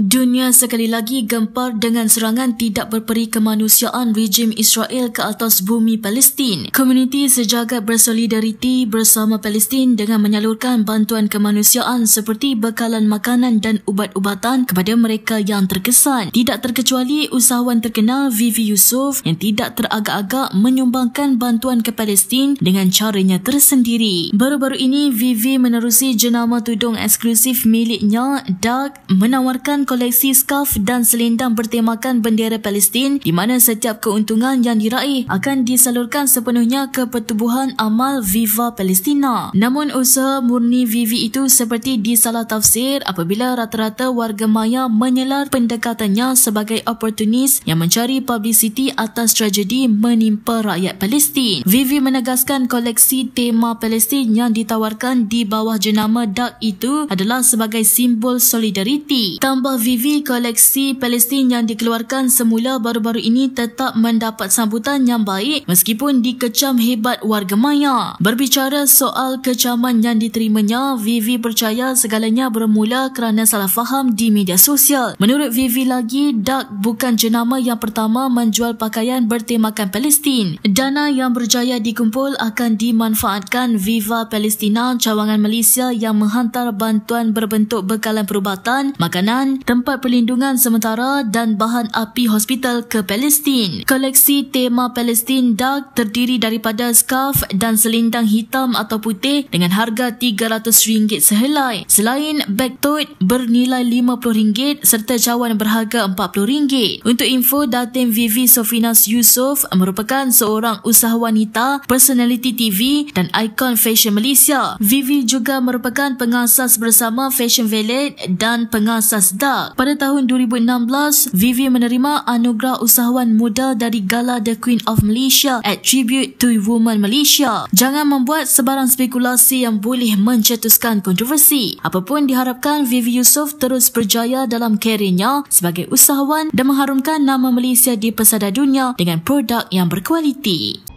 Dunia sekali lagi gempar dengan serangan tidak berperi kemanusiaan rejim Israel ke atas bumi Palestin. Komuniti sejagat bersolidariti bersama Palestin dengan menyalurkan bantuan kemanusiaan seperti bekalan makanan dan ubat-ubatan kepada mereka yang terkesan. Tidak terkecuali usahawan terkenal Vivi Yusuf yang tidak teragak-agak menyumbangkan bantuan ke Palestin dengan caranya tersendiri. Baru-baru ini Vivi menerusi jenama tudung eksklusif miliknya Dark menawarkan koleksi skarf dan selendang bertemakan bendera Palestin di mana setiap keuntungan yang diraih akan disalurkan sepenuhnya ke pertubuhan amal Viva Palestina. Namun usaha murni Vivi itu seperti disalah tafsir apabila rata-rata warga maya menyelar pendekatannya sebagai oportunis yang mencari publicity atas tragedi menimpa rakyat Palestin. Vivi menegaskan koleksi tema Palestin yang ditawarkan di bawah jenama Dark itu adalah sebagai simbol solidariti. Tambah VV koleksi Palestin yang dikeluarkan semula baru-baru ini tetap mendapat sambutan yang baik meskipun dikecam hebat warga maya. Berbicara soal kecaman yang diterimanya, VV percaya segalanya bermula kerana salah faham di media sosial. Menurut VV lagi, Dark bukan jenama yang pertama menjual pakaian bertemakan Palestin. Dana yang berjaya dikumpul akan dimanfaatkan Viva Palestina cawangan Malaysia yang menghantar bantuan berbentuk bekalan perubatan, makanan, tempat perlindungan sementara dan bahan api hospital ke Palestin. Koleksi tema Palestin Dark terdiri daripada scarf dan selendang hitam atau putih dengan harga RM300 sehelai. Selain bag tote bernilai RM50 serta cawan berharga RM40. Untuk info, Datin Vivi Sofinas Yusof merupakan seorang usahawan wanita, personality TV dan ikon fashion Malaysia. Vivi juga merupakan pengasas bersama Fashion Valet dan pengasas DAR. Perak. Pada tahun 2016, Vivi menerima anugerah usahawan muda dari Gala The Queen of Malaysia at Tribute to Women Malaysia. Jangan membuat sebarang spekulasi yang boleh mencetuskan kontroversi. Apapun diharapkan, Vivi Yusof terus berjaya dalam kerjanya sebagai usahawan dan mengharumkan nama Malaysia di pesada dunia dengan produk yang berkualiti.